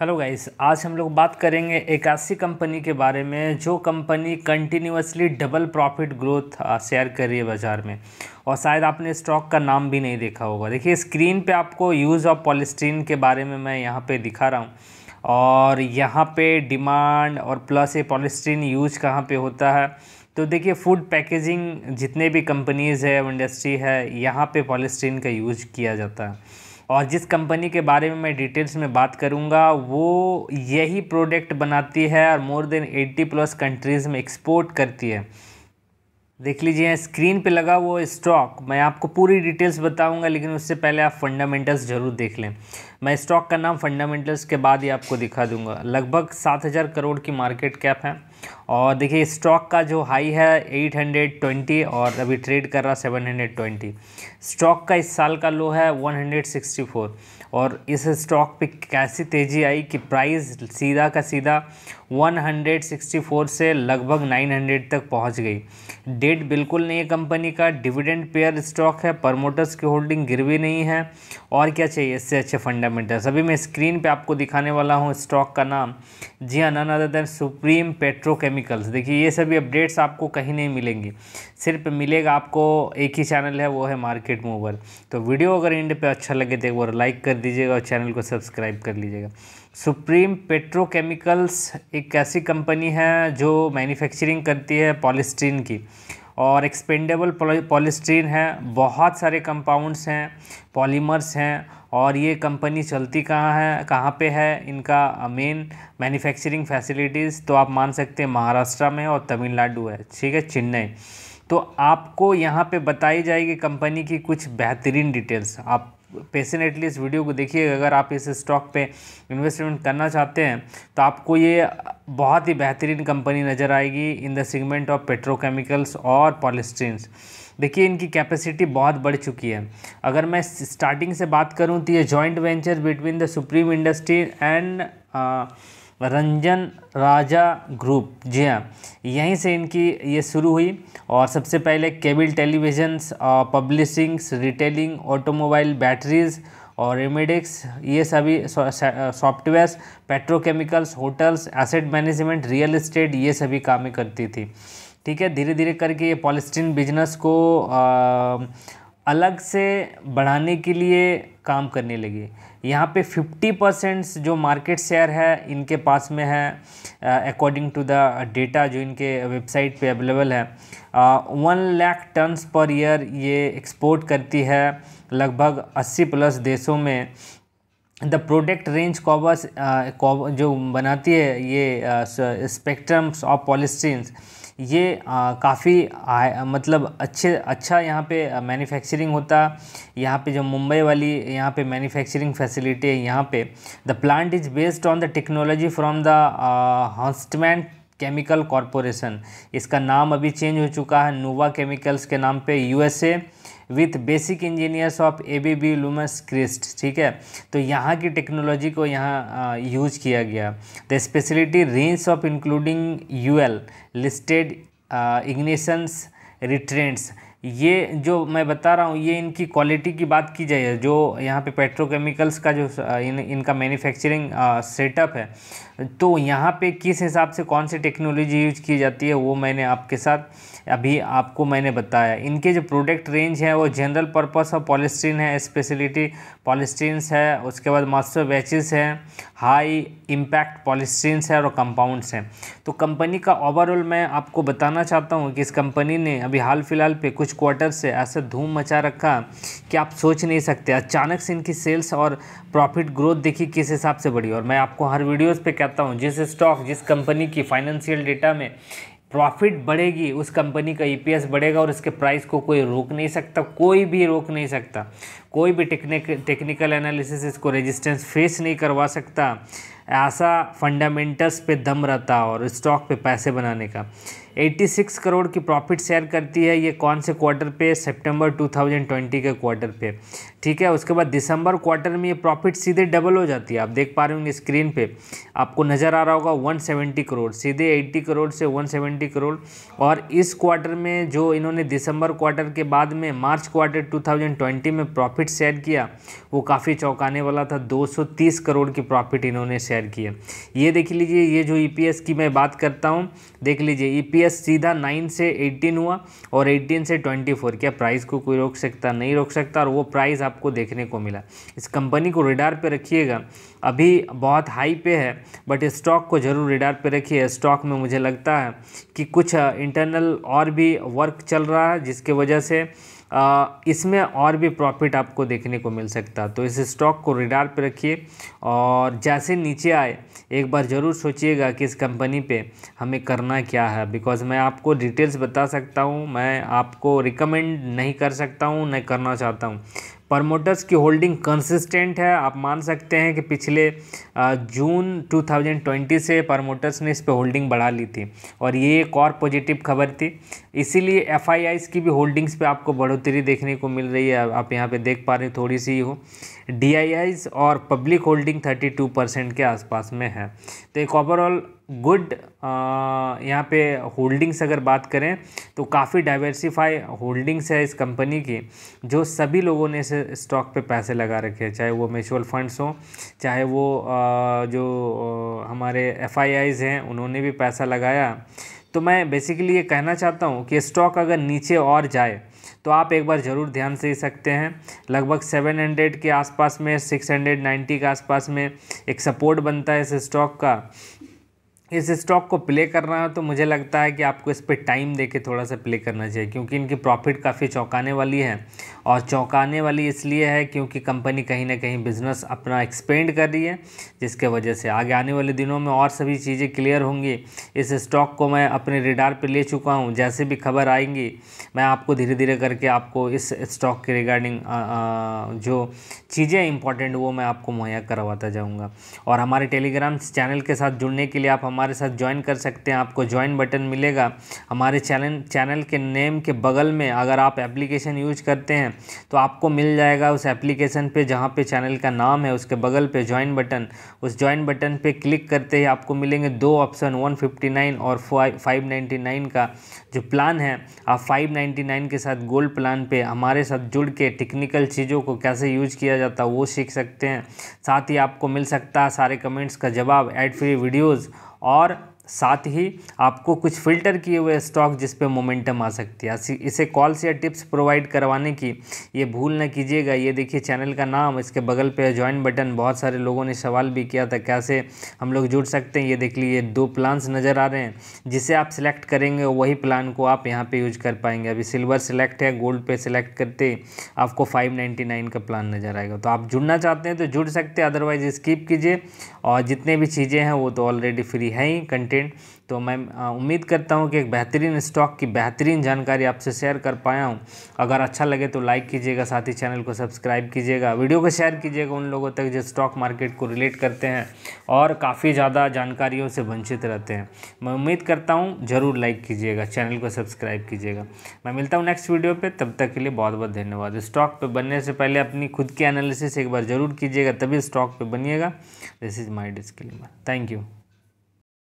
hello guys आज हम लोग बात करेंगे एक ऐसी कंपनी के बारे में जो company continuously double profit growth share कर रही है बाज़ार में और शायद आपने स्टॉक का नाम भी नहीं देखा होगा देखिए स्क्रीन पे आपको यूज़ ऑफ पॉलिस्ट्रीन के बारे में मैं यहाँ पे दिखा रहा हूँ और यहाँ पे डिमांड और प्लस ये पॉलिस्ट्रीन यूज कहाँ पर होता है तो देखिए फूड पैकेजिंग जितने भी कंपनीज़ है इंडस्ट्री है यहाँ पर पॉलिस्ट्रीन का यूज किया जाता है और जिस कंपनी के बारे में मैं डिटेल्स में बात करूंगा वो यही प्रोडक्ट बनाती है और मोर देन 80 प्लस कंट्रीज़ में एक्सपोर्ट करती है देख लीजिए स्क्रीन पे लगा वो स्टॉक मैं आपको पूरी डिटेल्स बताऊंगा लेकिन उससे पहले आप फंडामेंटल्स ज़रूर देख लें मैं स्टॉक का नाम फंडामेंटल्स के बाद ही आपको दिखा दूंगा लगभग सात हज़ार करोड़ की मार्केट कैप है और देखिए स्टॉक का जो हाई है एट हंड्रेड ट्वेंटी और अभी ट्रेड कर रहा सेवन हंड्रेड ट्वेंटी स्टॉक का इस साल का लो है वन हंड्रेड सिक्सटी फोर और इस स्टॉक पे कैसी तेज़ी आई कि प्राइस सीधा का सीधा 164 से लगभग 900 तक पहुंच गई डेट बिल्कुल नहीं है कंपनी का डिविडेंड पेयर स्टॉक है प्रमोटर्स की होल्डिंग गिर भी नहीं है और क्या चाहिए इससे अच्छे फंडामेंटल्स अभी मैं स्क्रीन पे आपको दिखाने वाला हूँ स्टॉक का नाम जी हाँ none other than Supreme Petrochemicals देखिए ये सभी अपडेट्स आपको कहीं नहीं मिलेंगी सिर्फ मिलेगा आपको एक ही चैनल है वो है मार्केट मूवर तो वीडियो अगर इंड पर अच्छा लगे तो वो लाइक कर दीजिएगा और चैनल को सब्सक्राइब कर लीजिएगा सुप्रीम पेट्रोकेमिकल्स एक ऐसी कंपनी है जो मैन्युफैक्चरिंग करती है पॉलिस्ट्रीन की और एक्सपेंडेबल पॉलिस्ट्रीन है बहुत सारे कंपाउंड्स हैं पॉलीमर्स हैं और ये कंपनी चलती कहाँ है कहाँ पे है इनका मेन मैन्युफैक्चरिंग फैसिलिटीज़ तो आप मान सकते हैं महाराष्ट्र में और तमिलनाडु है ठीक है चेन्नई तो आपको यहाँ पे बताई जाएगी कंपनी की कुछ बेहतरीन डिटेल्स आप पेशनेटली इस वीडियो को देखिए अगर आप इस स्टॉक पे इन्वेस्टमेंट करना चाहते हैं तो आपको ये बहुत ही बेहतरीन कंपनी नज़र आएगी in the segment of petrochemicals और पॉलिस्ट्रीन्स देखिए इनकी कैपेसिटी बहुत बढ़ चुकी है अगर मैं स्टार्टिंग से बात करूँ तो ये joint venture between the Supreme Industry and Rajan Raja group जी हाँ यहीं से इनकी ये शुरू हुई और सबसे पहले cable televisions publishings retailing automobile batteries और रेमेडिक्स ये सभी softwares petrochemicals hotels asset management real estate ये सभी कामें करती थी ठीक है धीरे धीरे करके ये पॉलिस्टीन बिजनेस को आ, अलग से बढ़ाने के लिए काम करने लगी यहाँ पे 50 परसेंट्स जो मार्केट शेयर है इनके पास में है अकॉर्डिंग टू द डेटा जो इनके वेबसाइट पे अवेलेबल है one lakh tons per year ये एक्सपोर्ट करती है लगभग 80 प्लस देशों में द प्रोडक्ट रेंज कॉबर्स जो बनाती है ये स्पेक्ट्रम्स ऑफ पॉलिस्टीन्स ये काफ़ी मतलब अच्छे अच्छा यहाँ पे मैन्युफैक्चरिंग होता यहाँ पे जो मुंबई वाली यहाँ पे मैन्युफैक्चरिंग फैसिलिटी है यहाँ पे the plant is based on the technology from the Huntsman Chemical Corporation इसका नाम अभी चेंज हो चुका है नोवा केमिकल्स के नाम पे USA with basic engineers of A B B Lummus Crest ठीक है तो यहाँ की टेक्नोलॉजी को यहाँ यूज किया गया the speciality range of including UL listed ignitions retardants ये जो मैं बता रहा हूँ ये इनकी क्वालिटी की बात की जाए जो यहाँ पे पेट्रोकेमिकल्स का जो इन इनका मैन्युफैक्चरिंग सेटअप है तो यहाँ पे किस हिसाब से कौन सी टेक्नोलॉजी यूज की जाती है वो मैंने आपके साथ अभी आपको मैंने बताया इनके जो प्रोडक्ट रेंज है वो जनरल पर्पस और पॉलिस्ट्रीन है स्पेशलिटी पॉलिस्ट्रीनस है उसके बाद मास्टर बैचेस हैं हाई इम्पैक्ट पॉलिस्ट्रीन्स है और कंपाउंड्स हैं तो कंपनी का ओवरऑल मैं आपको बताना चाहता हूँ कि इस कंपनी ने अभी हाल फिलहाल पे कुछ कुछ क्वार्टर से ऐसा धूम मचा रखा कि आप सोच नहीं सकते अचानक से इनकी सेल्स और प्रॉफिट ग्रोथ देखिए किस हिसाब से बढ़ी और मैं आपको हर वीडियोस पे कहता हूँ जिस स्टॉक जिस कंपनी की फाइनेंशियल डेटा में प्रॉफिट बढ़ेगी उस कंपनी का ईपीएस e बढ़ेगा और इसके प्राइस को कोई रोक नहीं सकता कोई भी रोक नहीं सकता कोई भी टेक्निक टेक्निकल एनालिसिस इसको रेजिस्टेंस फेस नहीं करवा सकता ऐसा फंडामेंटल्स पे दम रहता और स्टॉक पे पैसे बनाने का 86 करोड़ की प्रॉफिट शेयर करती है ये कौन से क्वार्टर पे सितंबर 2020 के क्वार्टर पे ठीक है उसके बाद दिसंबर क्वार्टर में ये प्रॉफिट सीधे डबल हो जाती है आप देख पा रहे होंगे स्क्रीन पे आपको नज़र आ रहा होगा 170 करोड़ सीधे 80 करोड़ से 170 करोड़ और इस क्वार्टर में जो इन्होंने दिसंबर क्वार्टर के बाद में मार्च क्वार्टर टू में प्रॉफिट शेयर किया वो काफ़ी चौंकाने वाला था दो करोड़ की प्रॉफिट इन्होंने शेयर किया ये देख लीजिए ये जो ई e की मैं बात करता हूँ देख लीजिए ई e ये सीधा नाइन से एटीन हुआ और एटीन से ट्वेंटी फोर क्या प्राइस को कोई रोक सकता नहीं रोक सकता और वो प्राइस आपको देखने को मिला इस कंपनी को रिडार पे रखिएगा अभी बहुत हाई पे है बट स्टॉक को ज़रूर रिडार पे रखिए स्टॉक में मुझे लगता है कि कुछ इंटरनल और भी वर्क चल रहा है जिसके वजह से इसमें और भी प्रॉफिट आपको देखने को मिल सकता तो इस स्टॉक को रिडार पे रखिए और जैसे नीचे आए एक बार ज़रूर सोचिएगा कि इस कंपनी पे हमें करना क्या है बिकॉज़ मैं आपको डिटेल्स बता सकता हूँ मैं आपको रिकमेंड नहीं कर सकता हूँ नहीं करना चाहता हूँ प्रमोटर्स की होल्डिंग कंसिस्टेंट है आप मान सकते हैं कि पिछले जून 2020 से प्रमोटर्स ने इस पर होल्डिंग बढ़ा ली थी और ये एक और पॉजिटिव खबर थी इसीलिए एफ की भी होल्डिंग्स पे आपको बढ़ोतरी देखने को मिल रही है आप यहाँ पे देख पा रहे हैं थोड़ी सी हो डी और पब्लिक होल्डिंग 32 परसेंट के आसपास में है तो एक ओवरऑल गुड यहाँ पे होल्डिंग्स अगर बात करें तो काफ़ी डाइवर्सिफाई होल्डिंग्स है इस कंपनी की जो सभी लोगों ने इसे स्टॉक पे पैसे लगा रखे हैं चाहे वो म्यूचुअल फंड्स हों चाहे वो आ, जो आ, हमारे एफ हैं उन्होंने भी पैसा लगाया तो मैं बेसिकली ये कहना चाहता हूँ कि स्टॉक अगर नीचे और जाए तो आप एक बार ज़रूर ध्यान से ही सकते हैं लगभग 700 के आसपास में 690 के आसपास में एक सपोर्ट बनता है इस स्टॉक का इस स्टॉक को प्ले करना है तो मुझे लगता है कि आपको इस पर टाइम देके थोड़ा सा प्ले करना चाहिए क्योंकि इनकी प्रॉफिट काफ़ी चौंकाने वाली है और चौंकाने वाली इसलिए है क्योंकि कंपनी कहीं ना कहीं बिजनेस अपना एक्सपेंड कर रही है जिसके वजह से आगे आने वाले दिनों में और सभी चीज़ें क्लियर होंगी इस स्टॉक को मैं अपने रिडार पर ले चुका हूँ जैसे भी खबर आएंगी मैं आपको धीरे धीरे करके आपको इस स्टॉक के रिगार्डिंग जो चीज़ें इंपॉर्टेंट वो मैं आपको मुहैया करवाता जाऊँगा और हमारे टेलीग्राम चैनल के साथ जुड़ने के लिए आप हम हमारे साथ ज्वाइन कर सकते हैं आपको ज्वाइन बटन मिलेगा हमारे चैनल चैनल के नेम के बगल में अगर आप एप्लीकेशन यूज करते हैं तो आपको मिल जाएगा उस एप्लीकेशन पे जहाँ पे चैनल का नाम है उसके बगल पे ज्वाइन बटन उस ज्वाइन बटन पे क्लिक करते ही आपको मिलेंगे दो ऑप्शन 159 और 599 का जो प्लान है आप 599 के साथ गोल्ड प्लान पे हमारे साथ जुड़ के टेक्निकल चीज़ों को कैसे यूज किया जाता है वो सीख सकते हैं साथ ही आपको मिल सकता है सारे कमेंट्स का जवाब एड फ्री वीडियोज़ और साथ ही आपको कुछ फिल्टर किए हुए स्टॉक जिस पे मोमेंटम आ सकती है इसे कॉल्स या टिप्स प्रोवाइड करवाने की ये भूल ना कीजिएगा ये देखिए चैनल का नाम इसके बगल पे ज्वाइन बटन बहुत सारे लोगों ने सवाल भी किया था कैसे हम लोग जुड़ सकते हैं ये देख लीजिए दो प्लान्स नज़र आ रहे हैं जिसे आप सिलेक्ट करेंगे वही प्लान को आप यहाँ पर यूज कर पाएंगे अभी सिल्वर सिलेक्ट है गोल्ड पर सिलेक्ट करते आपको फाइव का प्लान नज़र आएगा तो आप जुड़ना चाहते हैं तो जुड़ सकते हैं अदरवाइज़ स्किप कीजिए और जितने भी चीज़ें हैं वो तो ऑलरेडी फ्री हैं ही लिमिटेड तो मैं उम्मीद करता हूँ कि एक बेहतरीन स्टॉक की बेहतरीन जानकारी आपसे शेयर कर पाया हूँ अगर अच्छा लगे तो लाइक कीजिएगा साथ ही चैनल को सब्सक्राइब कीजिएगा वीडियो को शेयर कीजिएगा उन लोगों तक जो स्टॉक मार्केट को रिलेट करते हैं और काफ़ी ज़्यादा जानकारियों से वंचित रहते हैं मैं उम्मीद करता हूँ ज़रूर लाइक कीजिएगा चैनल को सब्सक्राइब कीजिएगा मैं मिलता हूँ नेक्स्ट वीडियो पर तब तक के लिए बहुत बहुत धन्यवाद स्टॉक पर बनने से पहले अपनी खुद की एनालिसिस एक बार ज़रूर कीजिएगा तभी स्टॉक पर बनिएगा this is my disclaimer thank you